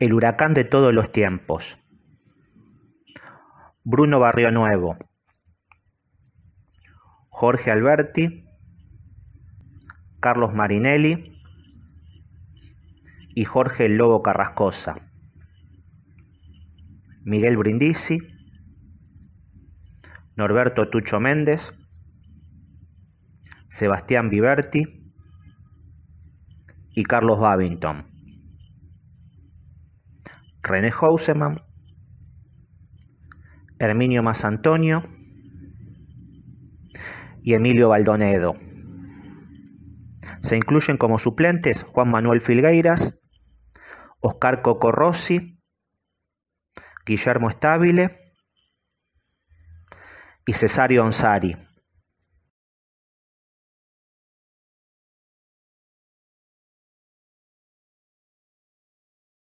el huracán de todos los tiempos. Bruno Barrio Nuevo, Jorge Alberti, Carlos Marinelli y Jorge Lobo Carrascosa, Miguel Brindisi, Norberto Tucho Méndez, Sebastián Viverti y Carlos Babington. René Hausemann, Herminio Mazantonio y Emilio Baldonedo. Se incluyen como suplentes Juan Manuel Filgueiras, Oscar Cocorossi, Guillermo Estabile y Cesario Ansari.